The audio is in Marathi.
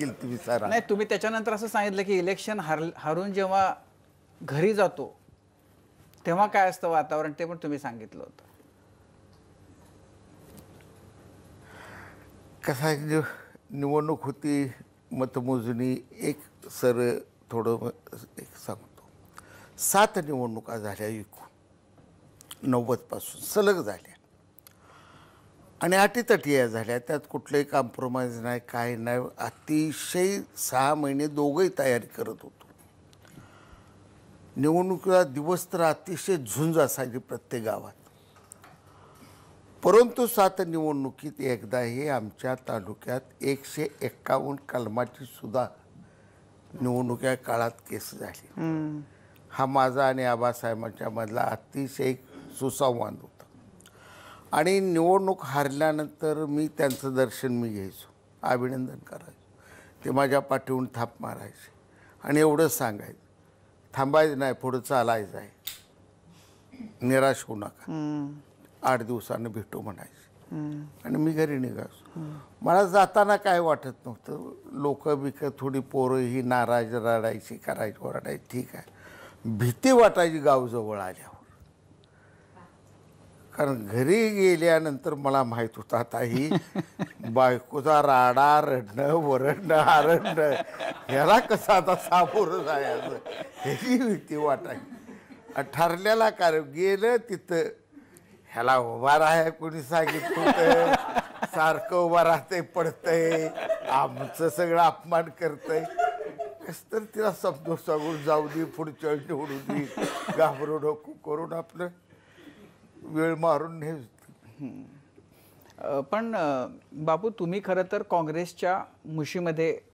केली विचारा नाही तुम्ही त्याच्यानंतर असं सांगितलं की इलेक्शन हर हरून जेव्हा घरी जातो तेव्हा काय असतं वातावरण ते पण तुम्ही सांगितलं होतं कसा निवडणूक होती मतमोजणी एक सर थोडं एक सांगतो सात निवडणुका झाल्या एकूण नव्वदपासून सलग झाल्या आणि अटीतटी या झाल्या त्यात कुठलंही कॉम्प्रोमाइज नाही काही नाही अतिशय सहा महिने दोघंही तयारी करत होतो निवडणुकीला दिवस तर अतिशय झुंज असायची प्रत्येक गावात परंतु सात निवडणुकीत एकदा हे आमच्या तालुक्यात एकशे एक्कावन्न कलमाची सुद्धा निवडणुकी काळात केस झाली हा माझा आणि आबासाहेबांच्या मधला अतिशय सुसंवाद होता आणि निवडणूक हारल्यानंतर मी त्यांचं दर्शन मी घ्यायचो अभिनंदन करायचो ते माझ्या पाठीहून थाप मारायचे आणि एवढंच सांगायचं थांबायचं नाही पुढं चालायचं आहे निराश होऊ नका आठ दिवसानं भेटू म्हणायचे आणि मी घरी निघायचो मला जाताना काय वाटत नव्हतं लोक बिक थोडी पोरं ही नाराज रडायची करायची ओरडायची ठीक आहे भीती वाटायची गावजवळ आल्यावर कारण घरी गेल्यानंतर मला माहीत होता आता ही बायकोचा राडा रडणं वरडणं आरडणं ह्याला कसं आता सामोरं जायचं ह्याची भीती वाटायची ठरलेला कार गेलं तिथं ह्याला उभा राहाय कोणी सांगितलं होतं सारखं उभा राहतंय पडतंय आमचं सगळं अपमान करतंय कसं तर तिला समजून सांगून जाऊ दे पुढच्या निवडून दे घाबरू नको करून आपलं वेळ मारून हे पण बाबू तुम्ही खरं तर काँग्रेसच्या मुशीमध्ये